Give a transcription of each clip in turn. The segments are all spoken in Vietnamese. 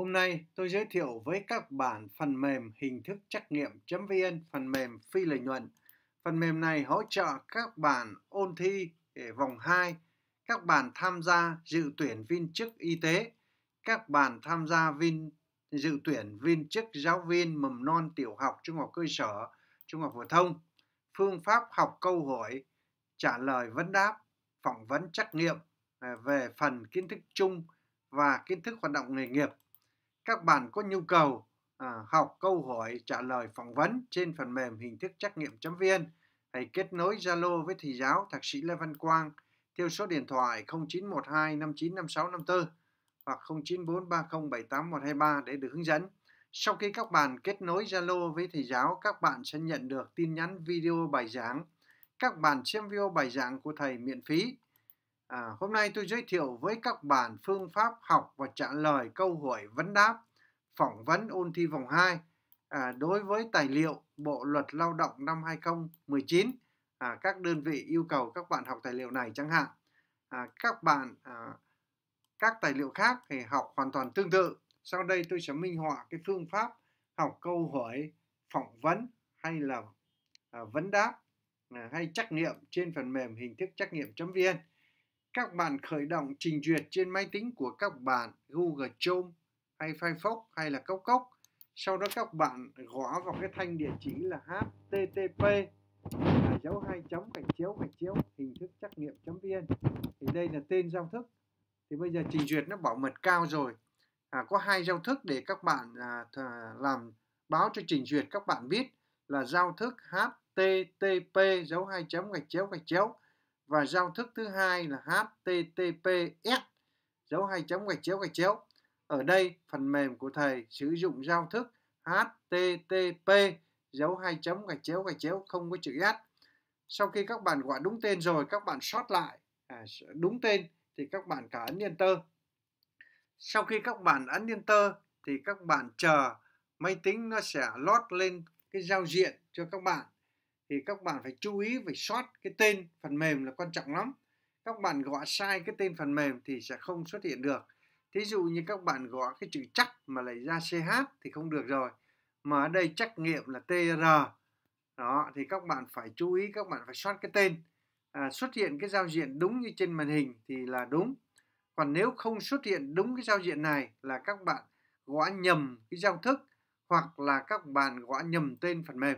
Hôm nay tôi giới thiệu với các bạn phần mềm hình thức trắc nghiệm.vn, phần mềm phi lợi nhuận. Phần mềm này hỗ trợ các bạn ôn thi vòng 2, các bạn tham gia dự tuyển viên chức y tế, các bạn tham gia viên dự tuyển viên chức giáo viên mầm non tiểu học trung học cơ sở, trung học phổ thông, phương pháp học câu hỏi, trả lời vấn đáp, phỏng vấn trắc nghiệm à, về phần kiến thức chung và kiến thức hoạt động nghề nghiệp các bạn có nhu cầu à, học câu hỏi trả lời phỏng vấn trên phần mềm hình thức trắc nghiệm chấm viên, hãy kết nối Zalo với thầy giáo Thạc sĩ Lê Văn Quang theo số điện thoại 0912 595654 hoặc 0943078123 để được hướng dẫn. Sau khi các bạn kết nối Zalo với thầy giáo, các bạn sẽ nhận được tin nhắn video bài giảng. Các bạn xem video bài giảng của thầy miễn phí. À, hôm nay tôi giới thiệu với các bạn phương pháp học và trả lời câu hỏi vấn đáp phỏng vấn ôn thi vòng 2 à, đối với tài liệu Bộ Luật Lao động năm 2019. À, các đơn vị yêu cầu các bạn học tài liệu này chẳng hạn. À, các bạn à, các tài liệu khác thì học hoàn toàn tương tự. Sau đây tôi sẽ minh họa cái phương pháp học câu hỏi phỏng vấn hay là à, vấn đáp à, hay trắc nghiệm trên phần mềm hình thức trắc nghiệm.vn. Các bạn khởi động trình duyệt trên máy tính của các bạn Google Chrome hay Firefox hay là Cốc Cốc. Sau đó các bạn gõ vào cái thanh địa chỉ là http là dấu hai chấm gạch chéo gạch chéo hình thức trắc nghiệm chấm vn thì đây là tên giao thức thì bây giờ trình duyệt nó bảo mật cao rồi à, có hai giao thức để các bạn à, làm báo cho trình duyệt các bạn biết là giao thức http dấu hai chấm gạch chéo gạch chéo và giao thức thứ hai là https dấu hai chấm gạch chéo gạch chéo ở đây phần mềm của thầy sử dụng giao thức http dấu hai chấm gạch chéo gạch chéo không có chữ s sau khi các bạn gọi đúng tên rồi các bạn sót lại à, đúng tên thì các bạn cả ấn enter sau khi các bạn ấn enter thì các bạn chờ máy tính nó sẽ lót lên cái giao diện cho các bạn thì các bạn phải chú ý phải soát cái tên phần mềm là quan trọng lắm các bạn gõ sai cái tên phần mềm thì sẽ không xuất hiện được thí dụ như các bạn gõ cái chữ chắc mà lại ra ch thì không được rồi mà ở đây trắc nghiệm là tr đó thì các bạn phải chú ý các bạn phải soát cái tên à, xuất hiện cái giao diện đúng như trên màn hình thì là đúng còn nếu không xuất hiện đúng cái giao diện này là các bạn gõ nhầm cái giao thức hoặc là các bạn gõ nhầm tên phần mềm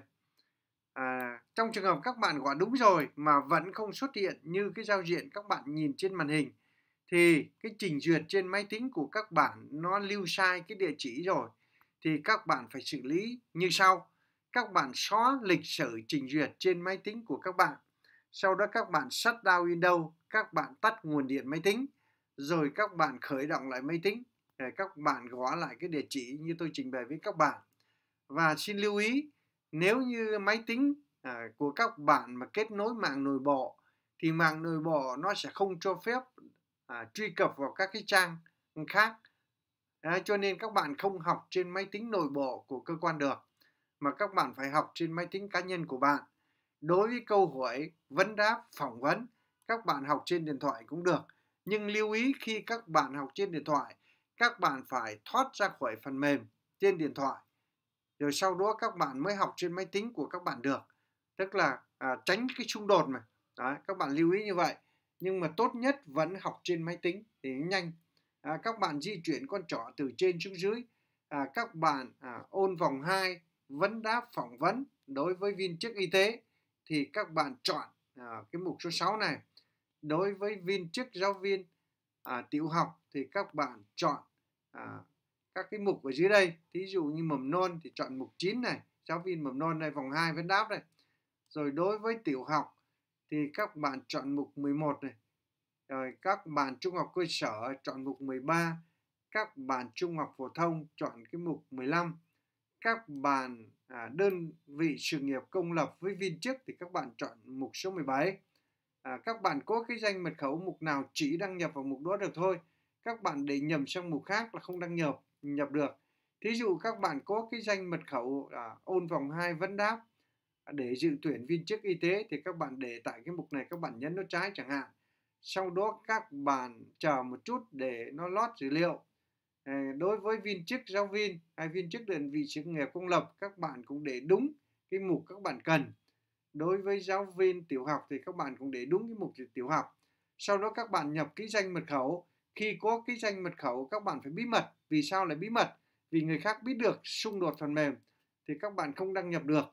à, trong trường hợp các bạn gọi đúng rồi mà vẫn không xuất hiện như cái giao diện các bạn nhìn trên màn hình thì cái trình duyệt trên máy tính của các bạn nó lưu sai cái địa chỉ rồi thì các bạn phải xử lý như sau các bạn xóa lịch sử trình duyệt trên máy tính của các bạn sau đó các bạn shutdown Windows các bạn tắt nguồn điện máy tính rồi các bạn khởi động lại máy tính để các bạn gõ lại cái địa chỉ như tôi trình bày với các bạn và xin lưu ý nếu như máy tính à, của các bạn mà kết nối mạng nội bộ thì mạng nội bộ nó sẽ không cho phép à, truy cập vào các cái trang khác à, cho nên các bạn không học trên máy tính nội bộ của cơ quan được mà các bạn phải học trên máy tính cá nhân của bạn đối với câu hỏi vấn đáp phỏng vấn các bạn học trên điện thoại cũng được nhưng lưu ý khi các bạn học trên điện thoại các bạn phải thoát ra khỏi phần mềm trên điện thoại rồi sau đó các bạn mới học trên máy tính của các bạn được tức là à, tránh cái xung đột mà Đấy, các bạn lưu ý như vậy nhưng mà tốt nhất vẫn học trên máy tính thì nhanh à, các bạn di chuyển con trỏ từ trên xuống dưới à, các bạn à, ôn vòng 2 vấn đáp phỏng vấn đối với viên chức y tế thì các bạn chọn à, cái mục số 6 này đối với viên chức giáo viên à, tiểu học thì các bạn chọn à, các cái mục ở dưới đây thí dụ như mầm non thì chọn mục 9 này giáo viên mầm non này vòng 2 vấn đáp này rồi đối với tiểu học thì các bạn chọn mục 11 này rồi các bạn trung học cơ sở chọn mục 13 các bạn trung học phổ thông chọn cái mục 15 các bạn à, đơn vị sự nghiệp công lập với viên chức thì các bạn chọn mục số 17 à, các bạn có cái danh mật khẩu mục nào chỉ đăng nhập vào mục đó được thôi các bạn để nhầm sang mục khác là không đăng nhập nhập được thí dụ các bạn có cái danh mật khẩu à, ôn vòng 2 vấn đáp à, để dự tuyển viên chức y tế thì các bạn để tại cái mục này các bạn nhấn nó trái chẳng hạn sau đó các bạn chờ một chút để nó lót dữ liệu ờ, đối với viên chức giáo viên hay viên chức đơn vị sự nghiệp công lập các bạn cũng để đúng cái mục các bạn cần đối với giáo viên tiểu học thì các bạn cũng để đúng cái mục tiểu học sau đó các bạn nhập cái danh mật khẩu khi có cái danh mật khẩu các bạn phải bí mật vì sao lại bí mật? Vì người khác biết được xung đột phần mềm thì các bạn không đăng nhập được.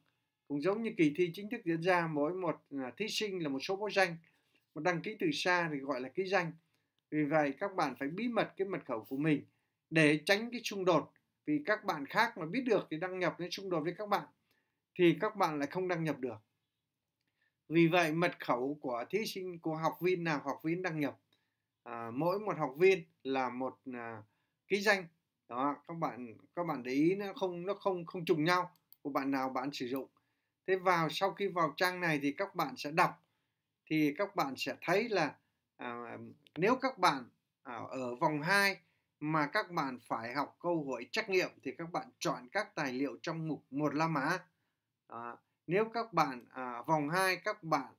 Cũng giống như kỳ thi chính thức diễn ra, mỗi một à, thí sinh là một số báo danh. một đăng ký từ xa thì gọi là ký danh. Vì vậy các bạn phải bí mật cái mật khẩu của mình để tránh cái xung đột. Vì các bạn khác mà biết được thì đăng nhập đến xung đột với các bạn thì các bạn lại không đăng nhập được. Vì vậy mật khẩu của thí sinh của học viên nào học viên đăng nhập. À, mỗi một học viên là một à, ký danh đó các bạn các bạn để ý nó không nó không không trùng nhau của bạn nào bạn sử dụng thế vào sau khi vào trang này thì các bạn sẽ đọc thì các bạn sẽ thấy là à, nếu các bạn à, ở vòng 2 mà các bạn phải học câu hỏi trắc nghiệm thì các bạn chọn các tài liệu trong mục một la mã à, nếu các bạn à, vòng 2 các bạn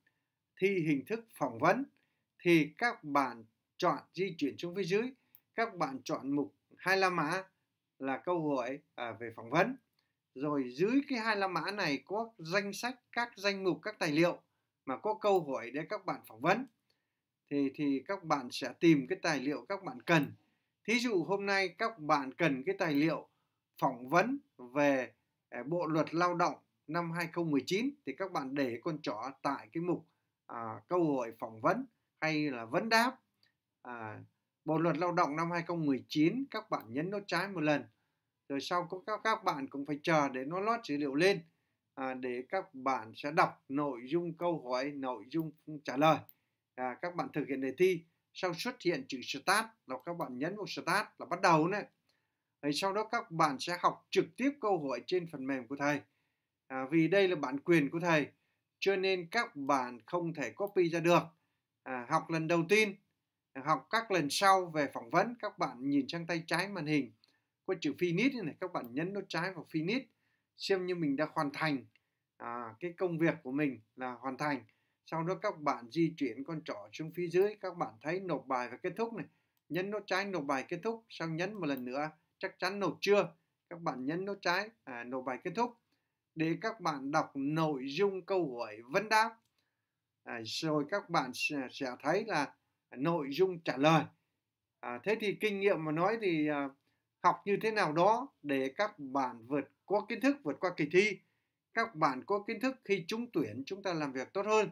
thi hình thức phỏng vấn thì các bạn chọn di chuyển xuống phía dưới các bạn chọn mục 25 mã là câu hỏi à, về phỏng vấn rồi dưới cái 25 mã này có danh sách các danh mục các tài liệu mà có câu hỏi để các bạn phỏng vấn thì thì các bạn sẽ tìm cái tài liệu các bạn cần thí dụ hôm nay các bạn cần cái tài liệu phỏng vấn về à, bộ luật lao động năm 2019 thì các bạn để con chó tại cái mục à, câu hỏi phỏng vấn hay là vấn đáp à, Bộ luật lao động năm 2019 các bạn nhấn nút trái một lần. Rồi sau cũng các các bạn cũng phải chờ để nó lót dữ liệu lên à, để các bạn sẽ đọc nội dung câu hỏi, nội dung trả lời. À, các bạn thực hiện đề thi sau xuất hiện chữ start là các bạn nhấn vào start là bắt đầu này. Rồi sau đó các bạn sẽ học trực tiếp câu hỏi trên phần mềm của thầy. À, vì đây là bản quyền của thầy cho nên các bạn không thể copy ra được. À, học lần đầu tiên học các lần sau về phỏng vấn các bạn nhìn sang tay trái màn hình có chữ finish này các bạn nhấn nút trái vào finish xem như mình đã hoàn thành à, cái công việc của mình là hoàn thành sau đó các bạn di chuyển con trỏ xuống phía dưới các bạn thấy nộp bài và kết thúc này nhấn nút trái nộp bài kết thúc sau nhấn một lần nữa chắc chắn nộp chưa các bạn nhấn nút trái à, nộp bài kết thúc để các bạn đọc nội dung câu hỏi vấn đáp à, rồi các bạn sẽ, sẽ thấy là nội dung trả lời à, thế thì kinh nghiệm mà nói thì à, học như thế nào đó để các bạn vượt có kiến thức vượt qua kỳ thi các bạn có kiến thức khi trúng tuyển chúng ta làm việc tốt hơn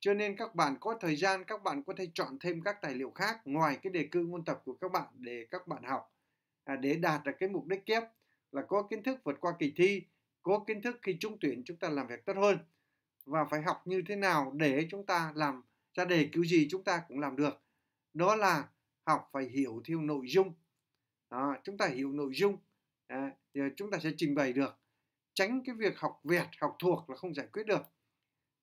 cho nên các bạn có thời gian các bạn có thể chọn thêm các tài liệu khác ngoài cái đề cương môn tập của các bạn để các bạn học à, để đạt được cái mục đích kép là có kiến thức vượt qua kỳ thi có kiến thức khi trúng tuyển chúng ta làm việc tốt hơn và phải học như thế nào để chúng ta làm ra đề cứu gì chúng ta cũng làm được đó là học phải hiểu theo nội dung đó, chúng ta hiểu nội dung à, thì chúng ta sẽ trình bày được tránh cái việc học việt học thuộc là không giải quyết được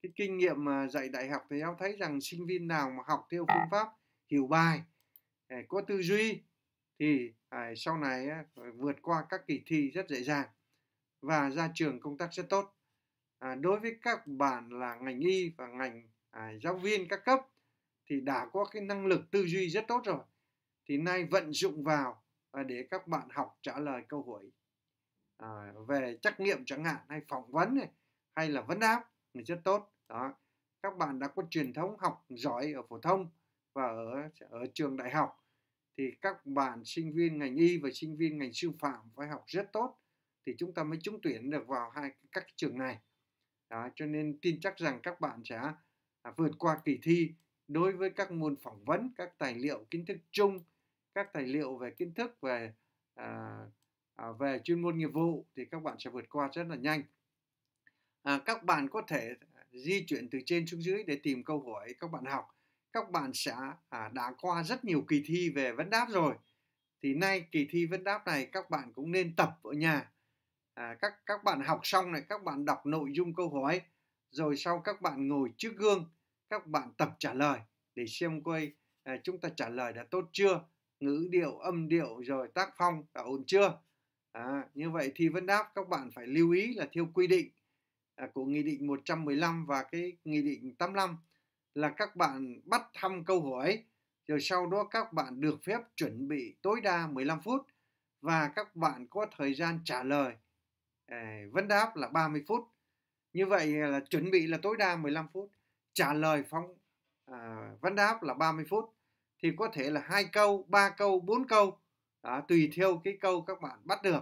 cái kinh nghiệm mà dạy đại học thì em thấy rằng sinh viên nào mà học theo phương pháp hiểu bài à, có tư duy thì à, sau này vượt qua các kỳ thi rất dễ dàng và ra trường công tác rất tốt à, đối với các bạn là ngành y và ngành à, giáo viên các cấp thì đã có cái năng lực tư duy rất tốt rồi thì nay vận dụng vào và để các bạn học trả lời câu hỏi à, về trắc nghiệm chẳng hạn hay phỏng vấn này hay là vấn đáp thì rất tốt đó các bạn đã có truyền thống học giỏi ở phổ thông và ở ở trường đại học thì các bạn sinh viên ngành y và sinh viên ngành sư phạm phải học rất tốt thì chúng ta mới trúng tuyển được vào hai các trường này đó, cho nên tin chắc rằng các bạn sẽ vượt qua kỳ thi đối với các môn phỏng vấn các tài liệu kiến thức chung các tài liệu về kiến thức về à, à, về chuyên môn nghiệp vụ thì các bạn sẽ vượt qua rất là nhanh à, các bạn có thể di chuyển từ trên xuống dưới để tìm câu hỏi các bạn học các bạn sẽ à, đã qua rất nhiều kỳ thi về vấn đáp rồi thì nay kỳ thi vấn đáp này các bạn cũng nên tập ở nhà à, các các bạn học xong này các bạn đọc nội dung câu hỏi rồi sau các bạn ngồi trước gương các bạn tập trả lời để xem coi à, chúng ta trả lời đã tốt chưa ngữ điệu âm điệu rồi tác phong đã ổn chưa à, như vậy thì vấn đáp các bạn phải lưu ý là theo quy định à, của nghị định 115 và cái nghị định 85 là các bạn bắt thăm câu hỏi rồi sau đó các bạn được phép chuẩn bị tối đa 15 phút và các bạn có thời gian trả lời à, vấn đáp là 30 phút như vậy là chuẩn bị là tối đa 15 phút trả lời phóng à, vấn đáp là 30 phút thì có thể là hai câu ba câu bốn câu à, tùy theo cái câu các bạn bắt được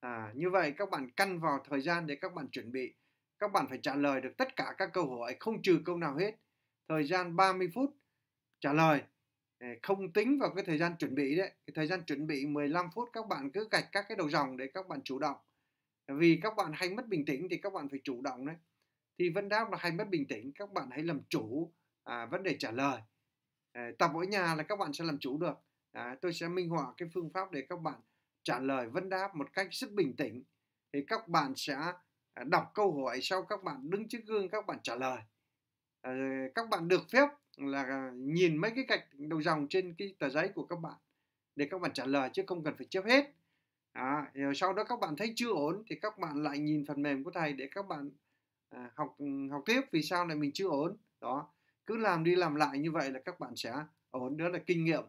à, như vậy các bạn căn vào thời gian để các bạn chuẩn bị các bạn phải trả lời được tất cả các câu hỏi không trừ câu nào hết thời gian 30 phút trả lời không tính vào cái thời gian chuẩn bị đấy cái thời gian chuẩn bị 15 phút các bạn cứ gạch các cái đầu dòng để các bạn chủ động vì các bạn hay mất bình tĩnh thì các bạn phải chủ động đấy thì vấn đáp là hay mất bình tĩnh các bạn hãy làm chủ à, vấn đề trả lời à, tập ở nhà là các bạn sẽ làm chủ được à, tôi sẽ minh họa cái phương pháp để các bạn trả lời vấn đáp một cách rất bình tĩnh thì các bạn sẽ đọc câu hỏi sau các bạn đứng trước gương các bạn trả lời à, các bạn được phép là nhìn mấy cái gạch đầu dòng trên cái tờ giấy của các bạn để các bạn trả lời chứ không cần phải chép hết à, rồi sau đó các bạn thấy chưa ổn thì các bạn lại nhìn phần mềm của thầy để các bạn à, học ừ, học tiếp vì sao lại mình chưa ổn đó cứ làm đi làm lại như vậy là các bạn sẽ ổn đó là kinh nghiệm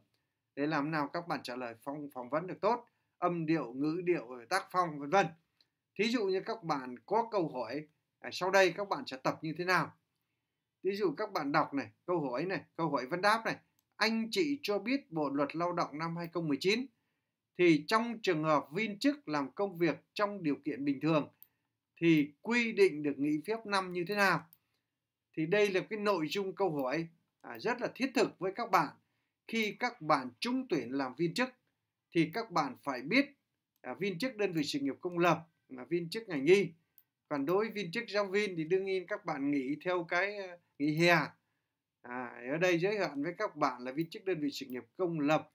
để làm nào các bạn trả lời phỏng phỏng vấn được tốt âm điệu ngữ điệu tác phong vân vân thí dụ như các bạn có câu hỏi à, sau đây các bạn sẽ tập như thế nào thí dụ các bạn đọc này câu hỏi này câu hỏi vấn đáp này anh chị cho biết bộ luật lao động năm 2019 thì trong trường hợp viên chức làm công việc trong điều kiện bình thường thì quy định được nghỉ phép năm như thế nào? Thì đây là cái nội dung câu hỏi à, rất là thiết thực với các bạn. Khi các bạn trúng tuyển làm viên chức thì các bạn phải biết à, viên chức đơn vị sự nghiệp công lập là viên chức ngành y. Còn đối với viên chức giáo viên thì đương nhiên các bạn nghỉ theo cái à, nghỉ hè. À, ở đây giới hạn với các bạn là viên chức đơn vị sự nghiệp công lập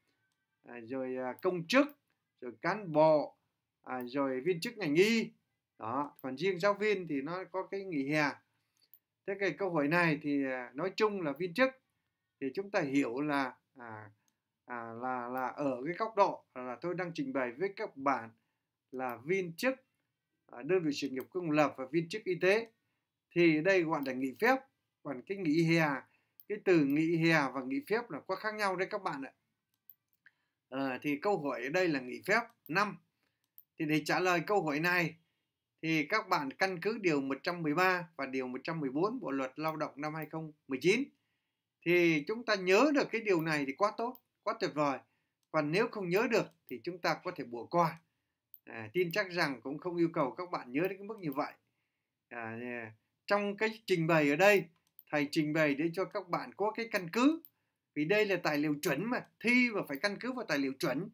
à, rồi à, công chức rồi cán bộ à, rồi viên chức ngành y đó còn riêng giáo viên thì nó có cái nghỉ hè thế cái câu hỏi này thì à, nói chung là viên chức thì chúng ta hiểu là à, à, là là ở cái góc độ là tôi đang trình bày với các bạn là viên chức à, đơn vị sự nghiệp công lập và viên chức y tế thì đây gọi là nghỉ phép còn cái nghỉ hè cái từ nghỉ hè và nghỉ phép là có khác nhau đấy các bạn ạ à, thì câu hỏi ở đây là nghỉ phép 5 thì để trả lời câu hỏi này thì các bạn căn cứ điều 113 và điều 114 Bộ luật Lao động năm 2019 thì chúng ta nhớ được cái điều này thì quá tốt, quá tuyệt vời. Còn nếu không nhớ được thì chúng ta có thể bỏ qua. À, tin chắc rằng cũng không yêu cầu các bạn nhớ đến cái mức như vậy. À, trong cái trình bày ở đây thầy trình bày để cho các bạn có cái căn cứ vì đây là tài liệu chuẩn mà thi và phải căn cứ vào tài liệu chuẩn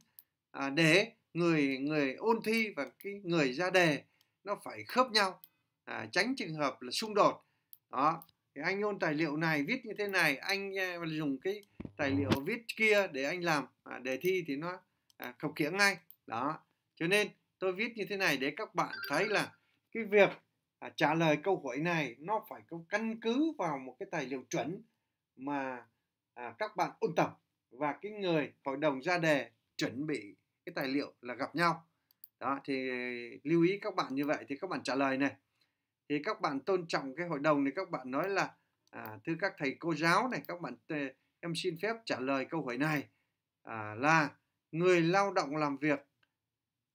à, để người người ôn thi và cái người ra đề nó phải khớp nhau à, tránh trường hợp là xung đột đó thì anh ôn tài liệu này viết như thế này anh à, dùng cái tài liệu viết kia để anh làm à, đề thi thì nó à, khập khiễng ngay đó cho nên tôi viết như thế này để các bạn thấy là cái việc à, trả lời câu hỏi này nó phải có căn cứ vào một cái tài liệu chuẩn mà à, các bạn ôn tập và cái người hội đồng ra đề chuẩn bị cái tài liệu là gặp nhau đó thì lưu ý các bạn như vậy thì các bạn trả lời này thì các bạn tôn trọng cái hội đồng thì các bạn nói là à, thưa các thầy cô giáo này các bạn em xin phép trả lời câu hỏi này à, là người lao động làm việc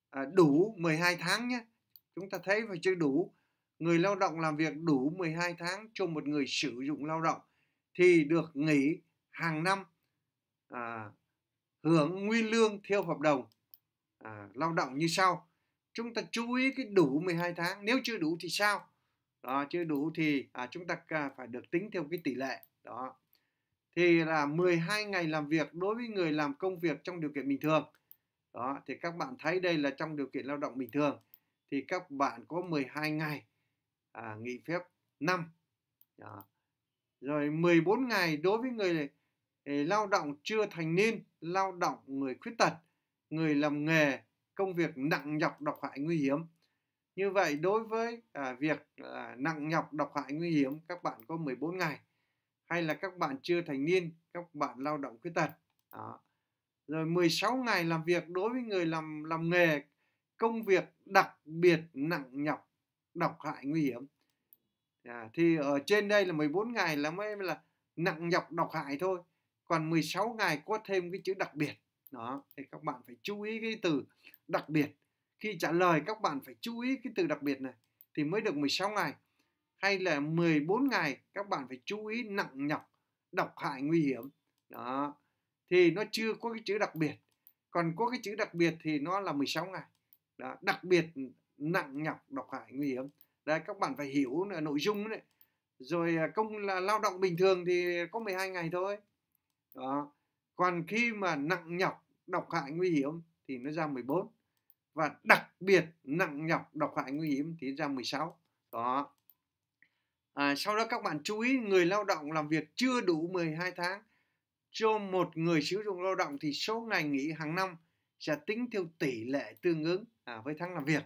à, đủ 12 tháng nhé chúng ta thấy phải chưa đủ người lao động làm việc đủ 12 tháng cho một người sử dụng lao động thì được nghỉ hàng năm à, hưởng nguyên lương theo hợp đồng à, lao động như sau chúng ta chú ý cái đủ 12 tháng nếu chưa đủ thì sao đó chưa đủ thì à, chúng ta phải được tính theo cái tỷ lệ đó thì là 12 ngày làm việc đối với người làm công việc trong điều kiện bình thường đó thì các bạn thấy đây là trong điều kiện lao động bình thường thì các bạn có 12 ngày à, nghỉ phép năm đó. rồi 14 ngày đối với người lao động chưa thành niên, lao động người khuyết tật, người làm nghề, công việc nặng nhọc độc hại nguy hiểm. Như vậy đối với à, việc à, nặng nhọc độc hại nguy hiểm các bạn có 14 ngày hay là các bạn chưa thành niên, các bạn lao động khuyết tật. Đó. Rồi 16 ngày làm việc đối với người làm làm nghề công việc đặc biệt nặng nhọc độc hại nguy hiểm. À, thì ở trên đây là 14 ngày là mới là nặng nhọc độc hại thôi còn 16 ngày có thêm cái chữ đặc biệt đó thì các bạn phải chú ý cái từ đặc biệt khi trả lời các bạn phải chú ý cái từ đặc biệt này thì mới được 16 ngày hay là 14 ngày các bạn phải chú ý nặng nhọc độc hại nguy hiểm đó thì nó chưa có cái chữ đặc biệt còn có cái chữ đặc biệt thì nó là 16 ngày đó. đặc biệt nặng nhọc độc hại nguy hiểm đây các bạn phải hiểu nội dung đấy rồi à, công là lao động bình thường thì có 12 ngày thôi đó còn khi mà nặng nhọc độc hại nguy hiểm thì nó ra 14 và đặc biệt nặng nhọc độc hại nguy hiểm thì ra 16 đó à, sau đó các bạn chú ý người lao động làm việc chưa đủ 12 tháng cho một người sử dụng lao động thì số ngày nghỉ hàng năm sẽ tính theo tỷ lệ tương ứng à, với tháng làm việc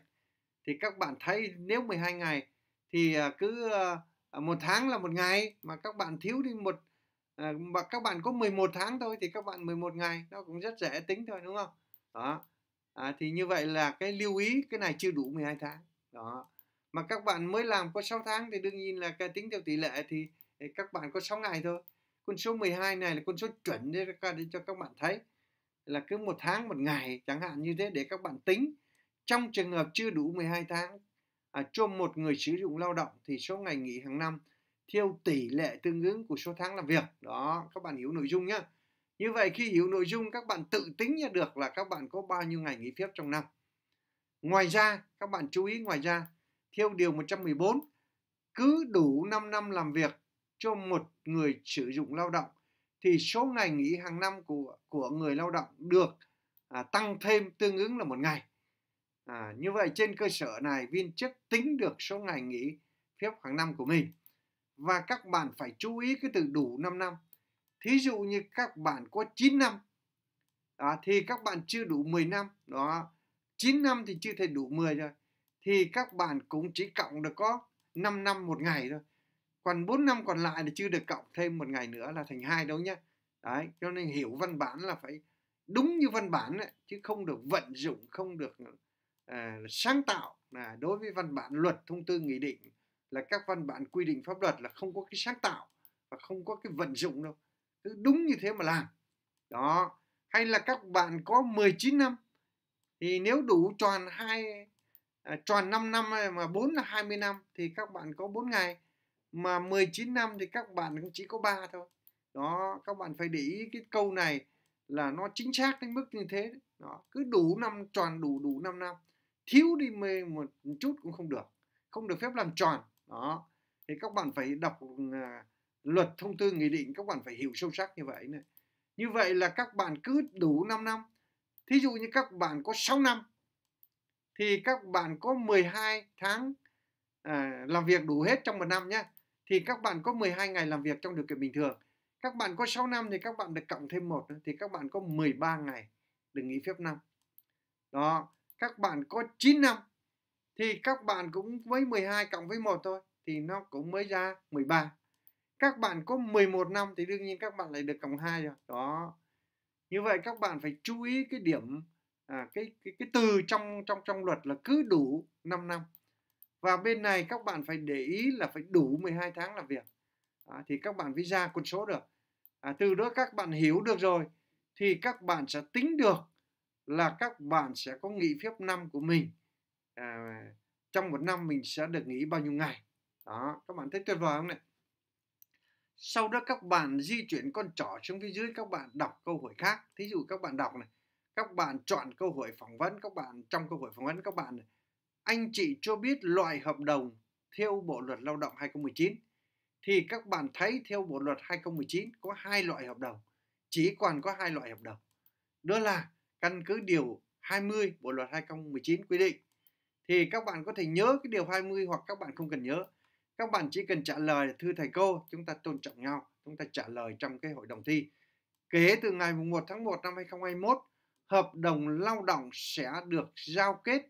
thì các bạn thấy nếu 12 ngày thì à, cứ à, một tháng là một ngày mà các bạn thiếu đi một à, mà các bạn có 11 tháng thôi thì các bạn 11 ngày nó cũng rất dễ tính thôi đúng không đó à, thì như vậy là cái lưu ý cái này chưa đủ 12 tháng đó mà các bạn mới làm có 6 tháng thì đương nhiên là cái tính theo tỷ lệ thì, thì các bạn có 6 ngày thôi con số 12 này là con số chuẩn để cho các bạn thấy là cứ một tháng một ngày chẳng hạn như thế để các bạn tính trong trường hợp chưa đủ 12 tháng à, cho một người sử dụng lao động thì số ngày nghỉ hàng năm theo tỷ lệ tương ứng của số tháng làm việc đó các bạn hiểu nội dung nhé như vậy khi hiểu nội dung các bạn tự tính ra được là các bạn có bao nhiêu ngày nghỉ phép trong năm ngoài ra các bạn chú ý ngoài ra theo điều 114 cứ đủ 5 năm làm việc cho một người sử dụng lao động thì số ngày nghỉ hàng năm của của người lao động được à, tăng thêm tương ứng là một ngày à, như vậy trên cơ sở này viên chức tính được số ngày nghỉ phép hàng năm của mình và các bạn phải chú ý cái từ đủ 5 năm. Thí dụ như các bạn có 9 năm à, thì các bạn chưa đủ 10 năm đó 9 năm thì chưa thể đủ 10 rồi thì các bạn cũng chỉ cộng được có 5 năm một ngày thôi còn 4 năm còn lại là chưa được cộng thêm một ngày nữa là thành hai đâu nhá đấy cho nên hiểu văn bản là phải đúng như văn bản ấy, chứ không được vận dụng không được uh, sáng tạo là đối với văn bản luật thông tư nghị định là các văn bản quy định pháp luật là không có cái sáng tạo và không có cái vận dụng đâu cứ đúng như thế mà làm đó hay là các bạn có 19 năm thì nếu đủ tròn hai à, tròn 5 năm mà 4 là 20 năm thì các bạn có 4 ngày mà 19 năm thì các bạn cũng chỉ có 3 thôi đó các bạn phải để ý cái câu này là nó chính xác đến mức như thế đó cứ đủ năm tròn đủ đủ 5 năm thiếu đi mê một chút cũng không được không được phép làm tròn đó thì các bạn phải đọc à, luật thông tư nghị định các bạn phải hiểu sâu sắc như vậy này như vậy là các bạn cứ đủ 5 năm thí dụ như các bạn có 6 năm thì các bạn có 12 tháng à, làm việc đủ hết trong một năm nhé thì các bạn có 12 ngày làm việc trong điều kiện bình thường các bạn có 6 năm thì các bạn được cộng thêm một thì các bạn có 13 ngày được nghỉ phép năm đó các bạn có 9 năm thì các bạn cũng với 12 cộng với 1 thôi thì nó cũng mới ra 13 các bạn có 11 năm thì đương nhiên các bạn lại được cộng 2 rồi đó như vậy các bạn phải chú ý cái điểm à, cái, cái cái từ trong trong trong luật là cứ đủ 5 năm và bên này các bạn phải để ý là phải đủ 12 tháng làm việc à, thì các bạn mới ra con số được à, từ đó các bạn hiểu được rồi thì các bạn sẽ tính được là các bạn sẽ có nghỉ phép năm của mình à, trong một năm mình sẽ được nghỉ bao nhiêu ngày đó các bạn thấy tuyệt vời không này sau đó các bạn di chuyển con trỏ xuống phía dưới các bạn đọc câu hỏi khác thí dụ các bạn đọc này các bạn chọn câu hỏi phỏng vấn các bạn trong câu hỏi phỏng vấn các bạn này, anh chị cho biết loại hợp đồng theo Bộ luật Lao động 2019 thì các bạn thấy theo Bộ luật 2019 có hai loại hợp đồng, chỉ còn có hai loại hợp đồng. Đó là căn cứ điều 20 Bộ luật 2019 quy định thì các bạn có thể nhớ cái điều 20 hoặc các bạn không cần nhớ. Các bạn chỉ cần trả lời thư thầy cô, chúng ta tôn trọng nhau, chúng ta trả lời trong cái hội đồng thi. Kể từ ngày 1 tháng 1 năm 2021, hợp đồng lao động sẽ được giao kết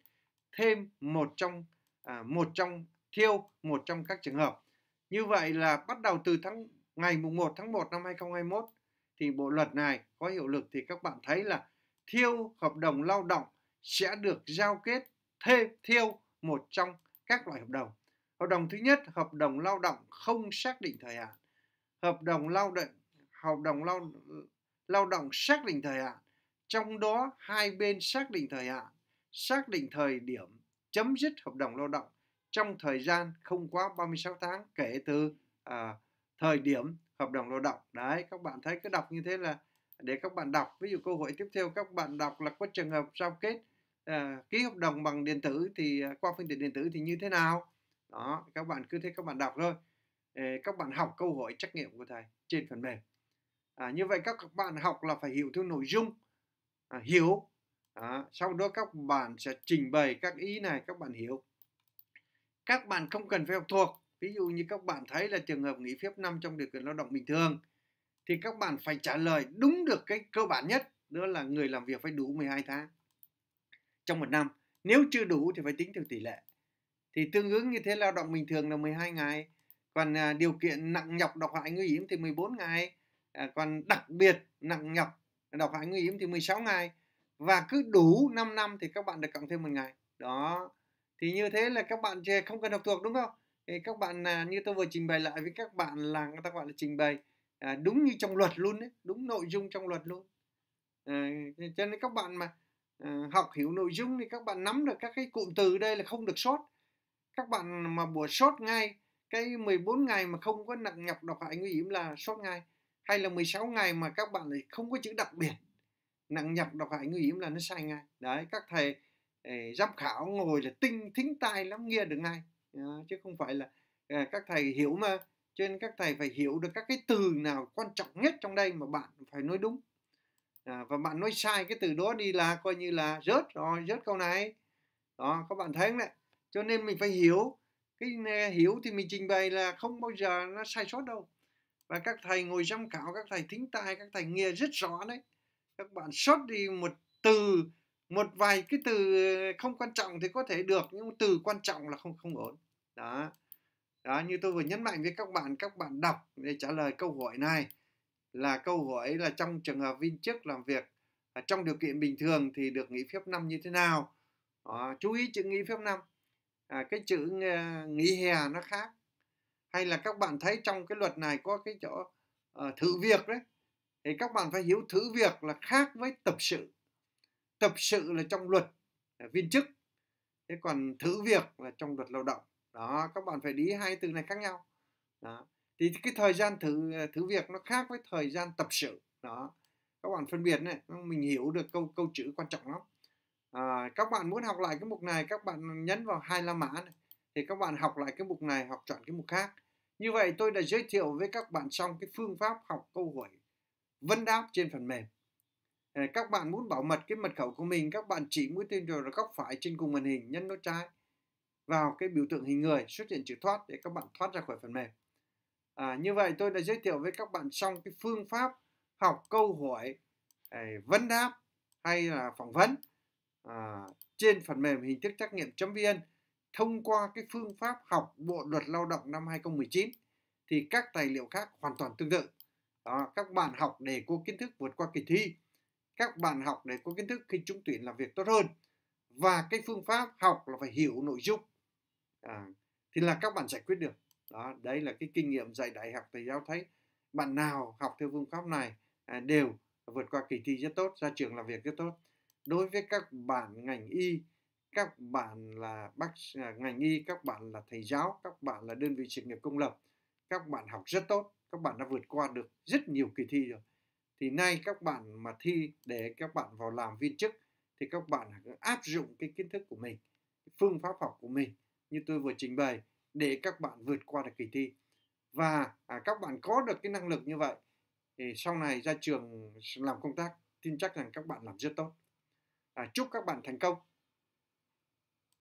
thêm một trong à, một trong thiêu một trong các trường hợp. Như vậy là bắt đầu từ tháng ngày mùng 1 tháng 1 năm 2021 thì bộ luật này có hiệu lực thì các bạn thấy là thiêu hợp đồng lao động sẽ được giao kết thêm thiêu một trong các loại hợp đồng. Hợp đồng thứ nhất, hợp đồng lao động không xác định thời hạn. Hợp đồng lao động hợp đồng lao lao động xác định thời hạn, trong đó hai bên xác định thời hạn, xác định thời điểm chấm dứt hợp đồng lao động trong thời gian không quá 36 tháng kể từ à, thời điểm hợp đồng lao động. Đấy, các bạn thấy cứ đọc như thế là để các bạn đọc. Ví dụ câu hỏi tiếp theo các bạn đọc là có trường hợp giao kết Ờ, ký hợp đồng bằng điện tử thì ờ, qua phương tiện điện tử thì như thế nào đó các bạn cứ thế các bạn đọc thôi ờ, các bạn học câu hỏi trắc nghiệm của thầy trên phần mềm à, như vậy các bạn học là phải hiểu theo nội dung à, hiểu à, sau đó các bạn sẽ trình bày các ý này các bạn hiểu các bạn không cần phải học thuộc ví dụ như các bạn thấy là trường hợp nghỉ phép năm trong điều kiện lao động bình thường thì các bạn phải trả lời đúng được cái cơ bản nhất đó là người làm việc phải đủ 12 tháng trong một năm nếu chưa đủ thì phải tính theo tỷ lệ thì tương ứng như thế lao động bình thường là 12 ngày còn à, điều kiện nặng nhọc độc hại nguy hiểm thì 14 ngày à, còn đặc biệt nặng nhọc độc hại nguy hiểm thì 16 ngày và cứ đủ 5 năm thì các bạn được cộng thêm một ngày đó thì như thế là các bạn không cần học thuộc đúng không thì các bạn à, như tôi vừa trình bày lại với các bạn là các bạn là trình bày đúng như trong luật luôn đấy đúng nội dung trong luật luôn cho nên các bạn mà Ờ, học hiểu nội dung thì các bạn nắm được các cái cụm từ đây là không được sốt các bạn mà bùa sốt ngay cái 14 ngày mà không có nặng nhọc độc hại nguy hiểm là sốt ngay hay là 16 ngày mà các bạn lại không có chữ đặc biệt nặng nhọc độc hại nguy hiểm là nó sai ngay đấy các thầy ấy, ờ, giám khảo ngồi là tinh thính tai lắm nghe được ngay à, chứ không phải là à, các thầy hiểu mà cho nên các thầy phải hiểu được các cái từ nào quan trọng nhất trong đây mà bạn phải nói đúng à, và bạn nói sai cái từ đó đi là coi như là rớt rồi rớt câu này đó các bạn thấy không đấy cho nên mình phải hiểu cái ờ, hiểu thì mình trình bày là không bao giờ nó sai sót đâu và các thầy ngồi giám khảo các thầy thính tai các thầy nghe rất rõ đấy các bạn sót đi một từ một vài cái từ ờ, không quan trọng thì có thể được nhưng từ quan trọng là không không ổn đó đó như tôi vừa nhấn mạnh với các bạn các bạn đọc để trả lời câu hỏi này là câu hỏi là trong trường hợp viên chức làm việc à, trong điều kiện bình thường thì được nghỉ phép năm như thế nào à, chú ý chữ nghỉ phép năm à, cái chữ uh, nghỉ hè nó khác hay là các bạn thấy trong cái luật này có cái chỗ uh, thử việc đấy thì các bạn phải hiểu thử việc là khác với tập sự tập sự là trong luật là viên chức thế còn thử việc là trong luật lao động đó các bạn phải đi hai từ này khác nhau đó thì cái thời gian thử ờ, thử việc nó khác với thời gian tập sự đó các bạn phân biệt này mình hiểu được câu câu chữ quan trọng lắm à, các bạn muốn học lại cái mục này các bạn nhấn vào hai la mã này thì các bạn học lại cái mục này hoặc chọn cái mục khác như vậy tôi đã giới thiệu với các bạn xong cái phương pháp học câu hỏi vấn đáp trên phần mềm ờ, các bạn muốn bảo mật cái mật khẩu của mình các bạn chỉ mũi tên rồi góc phải trên cùng màn hình nhấn nút trái vào cái biểu tượng hình người xuất hiện chữ thoát để các bạn thoát ra khỏi phần mềm À, như vậy tôi đã giới thiệu với các bạn xong cái phương pháp học câu hỏi à, vấn đáp hay là phỏng vấn à, trên phần mềm hình thức trắc nghiệm chấm vn thông qua cái phương pháp học bộ luật lao động năm 2019 thì các tài liệu khác hoàn toàn tương tự. Đó, các bạn học để có kiến thức vượt qua kỳ thi, các bạn học để có kiến thức khi trúng tuyển làm việc tốt hơn và cái phương pháp học là phải hiểu nội dung à, thì là các bạn giải quyết được đó đấy là cái kinh nghiệm dạy đại học thầy giáo thấy bạn nào học theo phương pháp này à, đều vượt qua kỳ thi rất tốt ra trường làm việc rất tốt đối với các bạn ngành y các bạn là bác à, ngành y các bạn là thầy giáo các bạn là đơn vị sự nghiệp công lập các bạn học rất tốt các bạn đã vượt qua được rất nhiều kỳ thi rồi thì nay các bạn mà thi để các bạn vào làm viên chức thì các bạn áp dụng cái kiến thức của mình phương pháp học của mình như tôi vừa trình bày để các bạn vượt qua được kỳ thi và à, các bạn có được cái năng lực như vậy thì sau này ra trường làm công tác tin chắc rằng các bạn làm rất tốt à, chúc các bạn thành công